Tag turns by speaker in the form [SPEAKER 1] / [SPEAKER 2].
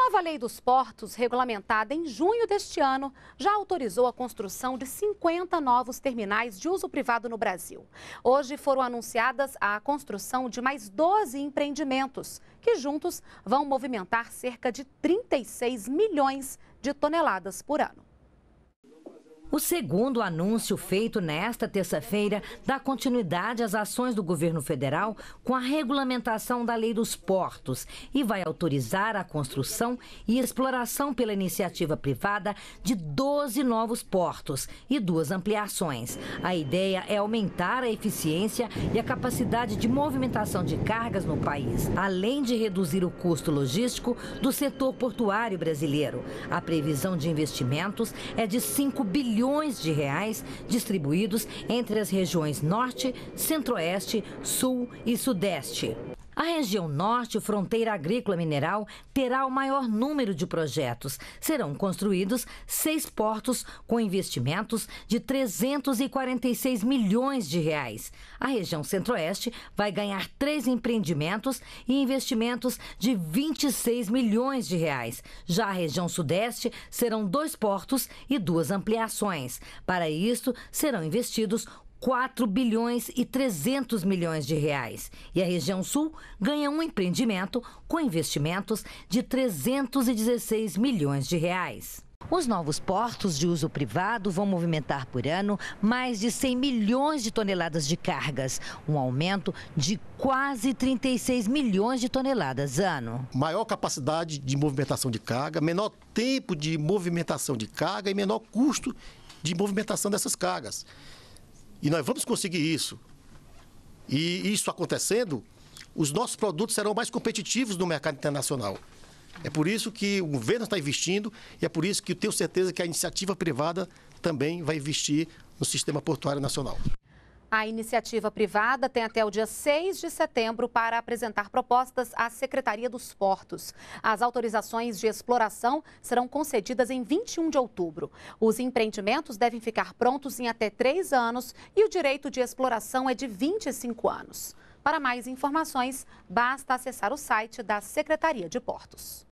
[SPEAKER 1] A nova lei dos portos, regulamentada em junho deste ano, já autorizou a construção de 50 novos terminais de uso privado no Brasil. Hoje foram anunciadas a construção de mais 12 empreendimentos, que juntos vão movimentar cerca de 36 milhões de toneladas por ano.
[SPEAKER 2] O segundo anúncio feito nesta terça-feira dá continuidade às ações do governo federal com a regulamentação da Lei dos Portos e vai autorizar a construção e exploração pela iniciativa privada de 12 novos portos e duas ampliações. A ideia é aumentar a eficiência e a capacidade de movimentação de cargas no país, além de reduzir o custo logístico do setor portuário brasileiro. A previsão de investimentos é de 5 bilhões bilhões de reais distribuídos entre as regiões Norte, Centro-Oeste, Sul e Sudeste. A região norte, fronteira agrícola mineral, terá o maior número de projetos. Serão construídos seis portos com investimentos de 346 milhões de reais. A região centro-oeste vai ganhar três empreendimentos e investimentos de 26 milhões de reais. Já a região sudeste serão dois portos e duas ampliações. Para isso, serão investidos 4 bilhões e 300 milhões de reais. E a região sul ganha um empreendimento com investimentos de 316 milhões de reais. Os novos portos de uso privado vão movimentar por ano mais de 100 milhões de toneladas de cargas, um aumento de quase 36 milhões de toneladas
[SPEAKER 3] ano. Maior capacidade de movimentação de carga, menor tempo de movimentação de carga e menor custo de movimentação dessas cargas. E nós vamos conseguir isso. E isso acontecendo, os nossos produtos serão mais competitivos no mercado internacional. É por isso que o governo está investindo e é por isso que eu tenho certeza que a iniciativa privada também vai investir no sistema portuário nacional.
[SPEAKER 1] A iniciativa privada tem até o dia 6 de setembro para apresentar propostas à Secretaria dos Portos. As autorizações de exploração serão concedidas em 21 de outubro. Os empreendimentos devem ficar prontos em até três anos e o direito de exploração é de 25 anos. Para mais informações, basta acessar o site da Secretaria de Portos.